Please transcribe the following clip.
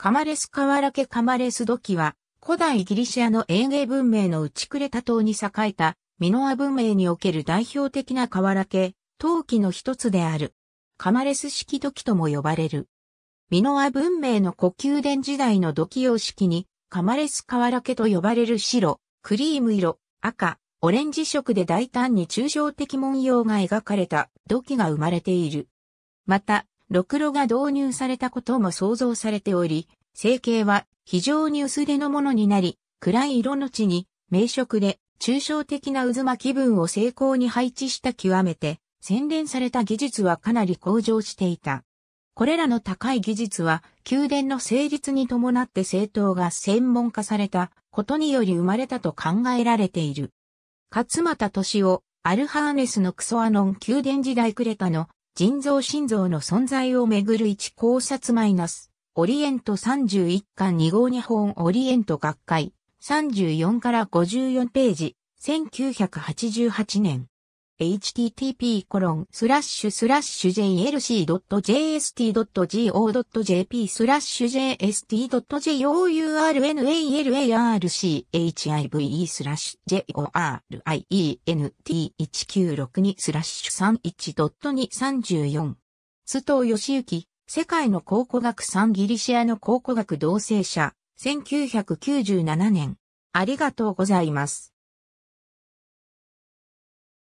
カマレス河原家カマレス土器は、古代ギリシアの英芸文明の内クレタ島に栄えた、ミノア文明における代表的な河原家、陶器の一つである。カマレス式土器とも呼ばれる。ミノア文明の古宮殿時代の土器様式に、カマレス河原家と呼ばれる白、クリーム色、赤、オレンジ色で大胆に抽象的文様が描かれた土器が生まれている。また、ろくろが導入されたことも想像されており、成形は非常に薄手のものになり、暗い色の地に明色で抽象的な渦巻き分を成功に配置した極めて洗練された技術はかなり向上していた。これらの高い技術は宮殿の成立に伴って政党が専門化されたことにより生まれたと考えられている。勝又敏夫、アルハーネスのクソアノン宮殿時代クレタの腎臓心臓の存在をめぐる1考察マイナス、オリエント31巻2号日本オリエント学会、34から54ページ、1988年。http://jlc.jst.go.jp スラッシュ j s t j o u r n a l a r c h i v スラッシュ jorient1962 スラッシュ31.234須藤義行、世界の考古学3ギリシアの考古学同性者、1997年。ありがとうございます。